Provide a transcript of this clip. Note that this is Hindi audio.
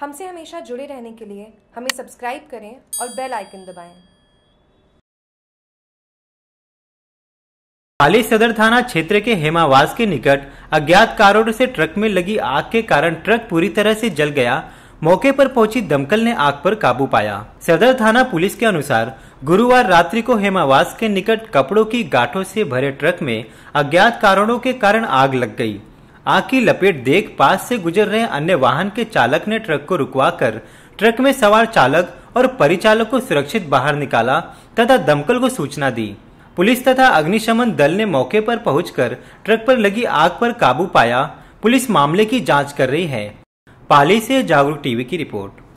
हमसे हमेशा जुड़े रहने के लिए हमें सब्सक्राइब करें और बेल आइकन दबाएं। पाली सदर थाना क्षेत्र के हेमावास के निकट अज्ञात कारोड़ से ट्रक में लगी आग के कारण ट्रक पूरी तरह से जल गया मौके पर पहुंची दमकल ने आग पर काबू पाया सदर थाना पुलिस के अनुसार गुरुवार रात्रि को हेमावास के निकट कपड़ों की गांठों से भरे ट्रक में अज्ञात कारणों के कारण आग लग गई आग की लपेट देख पास से गुजर रहे अन्य वाहन के चालक ने ट्रक को रुकवा कर ट्रक में सवार चालक और परिचालक को सुरक्षित बाहर निकाला तथा दमकल को सूचना दी पुलिस तथा अग्निशमन दल ने मौके पर पहुंचकर ट्रक पर लगी आग पर काबू पाया पुलिस मामले की जांच कर रही है पाली से जागरूक टीवी की रिपोर्ट